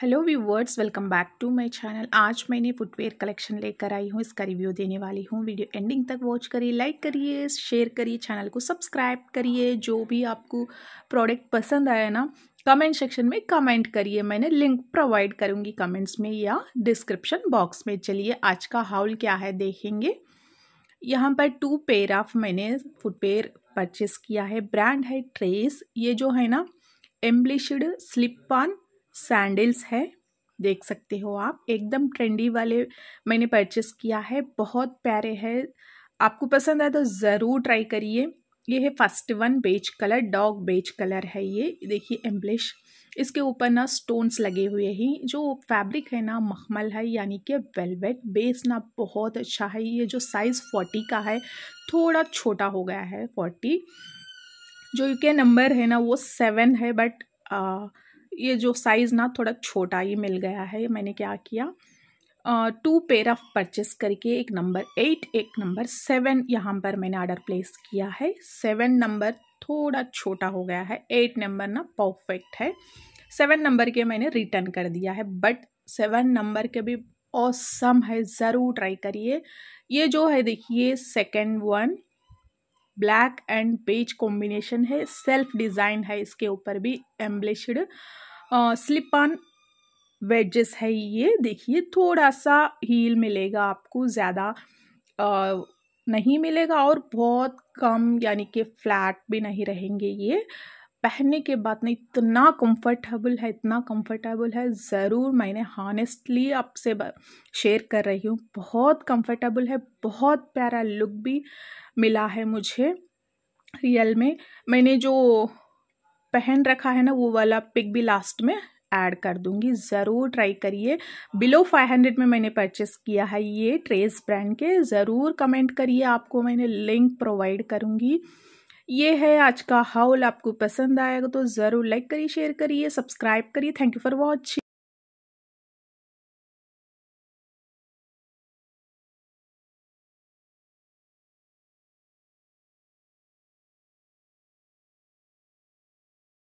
hello viewers welcome back to my channel आज मैंने footwear collection लेकर आई हूँ इसका रिव्यू देने वाली हूँ वीडियो एंडिंग तक वॉच करिए लाइक करिए शेयर करिए चैनल को सब्सक्राइब करिए जो भी आपको प्रोडक्ट पसंद आया ना कमेंट सेक्शन में कमेंट करिए मैंने लिंक प्रोवाइड करूँगी कमेंट्स में या डिस्क्रिप्शन बॉक्स में चलिए आज का हाउल क्या है देखेंगे यहाँ पर टू पेयर ऑफ मैंने फुटवेयर परचेस किया है ब्रांड है ट्रेस ये जो है ना एम्ब्लिश स्लिप ऑन सैंडल्स है देख सकते हो आप एकदम ट्रेंडी वाले मैंने परचेस किया है बहुत प्यारे है आपको पसंद आए तो ज़रूर ट्राई करिए ये है first one beige colour dark beige colour है ये देखिए एम्ब्लिश इसके ऊपर ना स्टोन्स लगे हुए हैं जो फैब्रिक है ना मखमल है यानी कि वेलवेट बेस ना बहुत अच्छा है ये जो साइज़ फोर्टी का है थोड़ा छोटा हो गया है फोर्टी जो के नंबर है ना वो सेवन है बट ये जो साइज़ ना थोड़ा छोटा ही मिल गया है मैंने क्या किया टू पेयर ऑफ परचेस करके एक नंबर एट एक नंबर सेवन यहाँ पर मैंने आर्डर प्लेस किया है सेवन नंबर थोड़ा छोटा हो गया है एट नंबर ना परफेक्ट है सेवन नंबर के मैंने रिटर्न कर दिया है बट सेवन नंबर के भी औसम है ज़रूर ट्राई करिए ये जो है देखिए second one black and beige combination है सेल्फ डिज़ाइन है इसके ऊपर भी एम्बलिशड स्लिप ऑन वेजेस है ये देखिए थोड़ा सा हील मिलेगा आपको ज़्यादा नहीं मिलेगा और बहुत कम यानी कि फ्लैट भी नहीं रहेंगे ये पहनने के बाद ना इतना कंफर्टेबल है इतना कंफर्टेबल है ज़रूर मैंने हॉनेस्टली आपसे शेयर कर रही हूँ बहुत कंफर्टेबल है बहुत प्यारा लुक भी मिला है मुझे रियल में मैंने जो पहन रखा है ना वो वाला पिक भी लास्ट में ऐड कर दूंगी ज़रूर ट्राई करिए बिलो फाइव हंड्रेड में मैंने परचेस किया है ये ट्रेस ब्रांड के ज़रूर कमेंट करिए आपको मैंने लिंक प्रोवाइड करूँगी ये है आज का हाउल आपको पसंद आएगा तो ज़रूर लाइक करिए शेयर करिए सब्सक्राइब करिए थैंक यू फॉर वॉचिंग